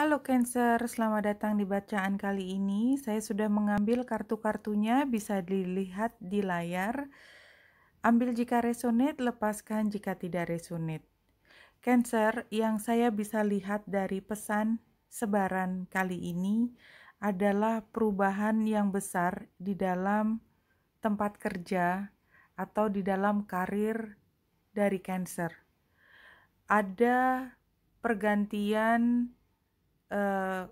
Halo Cancer, selamat datang di bacaan kali ini. Saya sudah mengambil kartu-kartunya, bisa dilihat di layar. Ambil jika resonate, lepaskan jika tidak resonate. Cancer, yang saya bisa lihat dari pesan sebaran kali ini adalah perubahan yang besar di dalam tempat kerja atau di dalam karir dari Cancer. Ada pergantian Eh,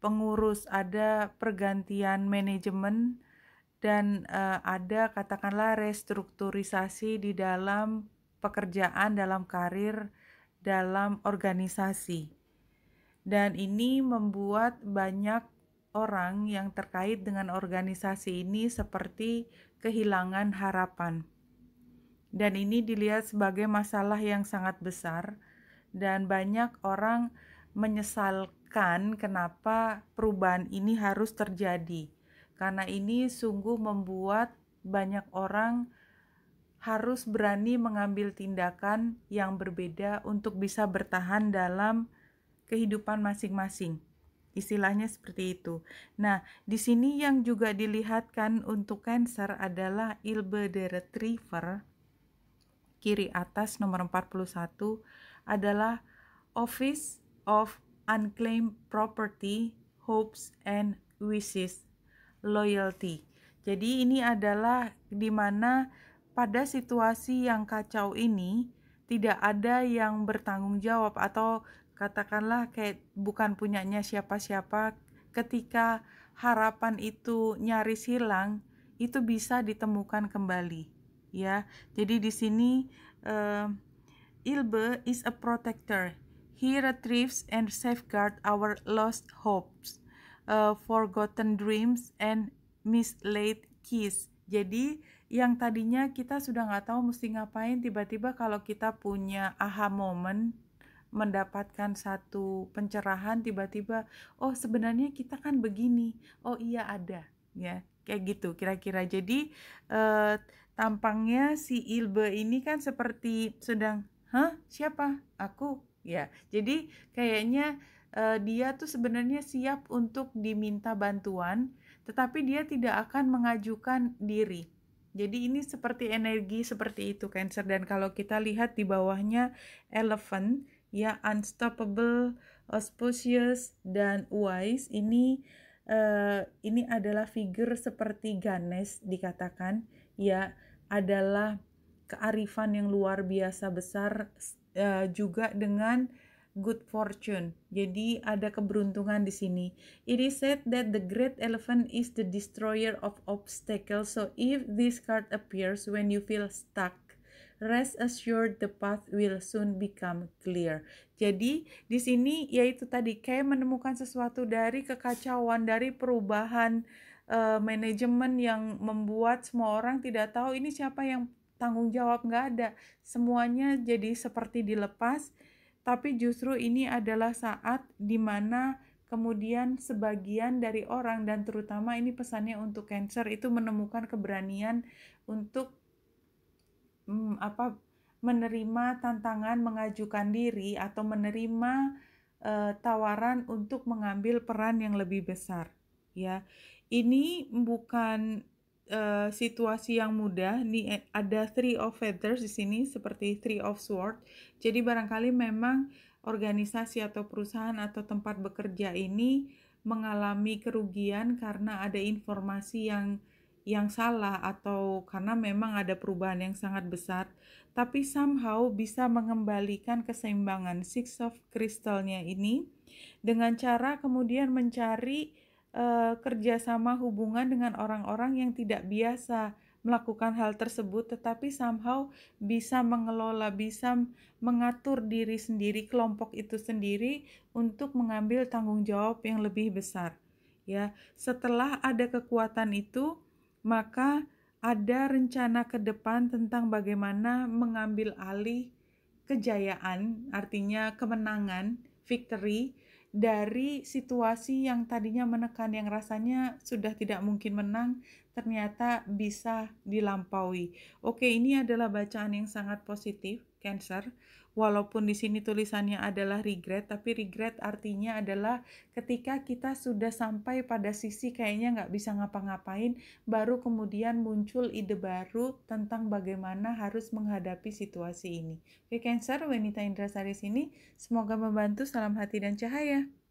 pengurus, ada pergantian manajemen, dan uh, ada katakanlah restrukturisasi di dalam pekerjaan, dalam karir, dalam organisasi. Dan ini membuat banyak orang yang terkait dengan organisasi ini seperti kehilangan harapan. Dan ini dilihat sebagai masalah yang sangat besar dan banyak orang menyesalkan kenapa perubahan ini harus terjadi. Karena ini sungguh membuat banyak orang harus berani mengambil tindakan yang berbeda untuk bisa bertahan dalam kehidupan masing-masing. Istilahnya seperti itu. Nah, di sini yang juga dilihatkan untuk Cancer adalah Ilbe Retriever kiri atas nomor 41 adalah office of unclaimed property, hopes and wishes, loyalty. Jadi ini adalah di mana pada situasi yang kacau ini tidak ada yang bertanggung jawab atau katakanlah kayak bukan punyanya siapa-siapa ketika harapan itu nyaris hilang itu bisa ditemukan kembali ya. Jadi di sini uh, Ilbe is a protector He retrieves and safeguard our lost hopes, uh, forgotten dreams, and mislaid keys. Jadi yang tadinya kita sudah nggak tahu mesti ngapain, tiba-tiba kalau kita punya aha moment mendapatkan satu pencerahan tiba-tiba oh sebenarnya kita kan begini oh iya ada ya kayak gitu kira-kira jadi uh, tampangnya si Ilbe ini kan seperti sedang hah siapa aku ya jadi kayaknya uh, dia tuh sebenarnya siap untuk diminta bantuan tetapi dia tidak akan mengajukan diri jadi ini seperti energi seperti itu Cancer dan kalau kita lihat di bawahnya elephant ya unstoppable, auspicious dan wise ini uh, ini adalah figur seperti Ganesh dikatakan ya adalah kearifan yang luar biasa besar uh, juga dengan good fortune. Jadi ada keberuntungan di sini. It is said that the great elephant is the destroyer of obstacles. So if this card appears when you feel stuck, rest assured the path will soon become clear. Jadi di sini yaitu tadi kayak menemukan sesuatu dari kekacauan, dari perubahan uh, manajemen yang membuat semua orang tidak tahu ini siapa yang tanggung jawab nggak ada semuanya jadi seperti dilepas tapi justru ini adalah saat dimana kemudian sebagian dari orang dan terutama ini pesannya untuk cancer itu menemukan keberanian untuk hmm, apa menerima tantangan mengajukan diri atau menerima uh, tawaran untuk mengambil peran yang lebih besar ya ini bukan Eh, situasi yang mudah. Nih eh, ada three of feathers di sini seperti three of sword. Jadi barangkali memang organisasi atau perusahaan atau tempat bekerja ini mengalami kerugian karena ada informasi yang yang salah atau karena memang ada perubahan yang sangat besar tapi somehow bisa mengembalikan keseimbangan six of crystalnya ini dengan cara kemudian mencari uh, kerjasama hubungan dengan orang-orang yang tidak biasa melakukan hal tersebut, tetapi somehow bisa mengelola, bisa mengatur diri sendiri, kelompok itu sendiri untuk mengambil tanggung jawab yang lebih besar. Ya, setelah ada kekuatan itu, maka ada rencana ke depan tentang bagaimana mengambil alih kejayaan, artinya kemenangan, victory dari situasi yang tadinya menekan yang rasanya sudah tidak mungkin menang ternyata bisa dilampaui. Oke, ini adalah bacaan yang sangat positif, Cancer. Walaupun di sini tulisannya adalah regret, tapi regret artinya adalah ketika kita sudah sampai pada sisi kayaknya nggak bisa ngapa-ngapain, baru kemudian muncul ide baru tentang bagaimana harus menghadapi situasi ini. Oke, Cancer, Wenita Indra sini. Semoga membantu. Salam hati dan cahaya.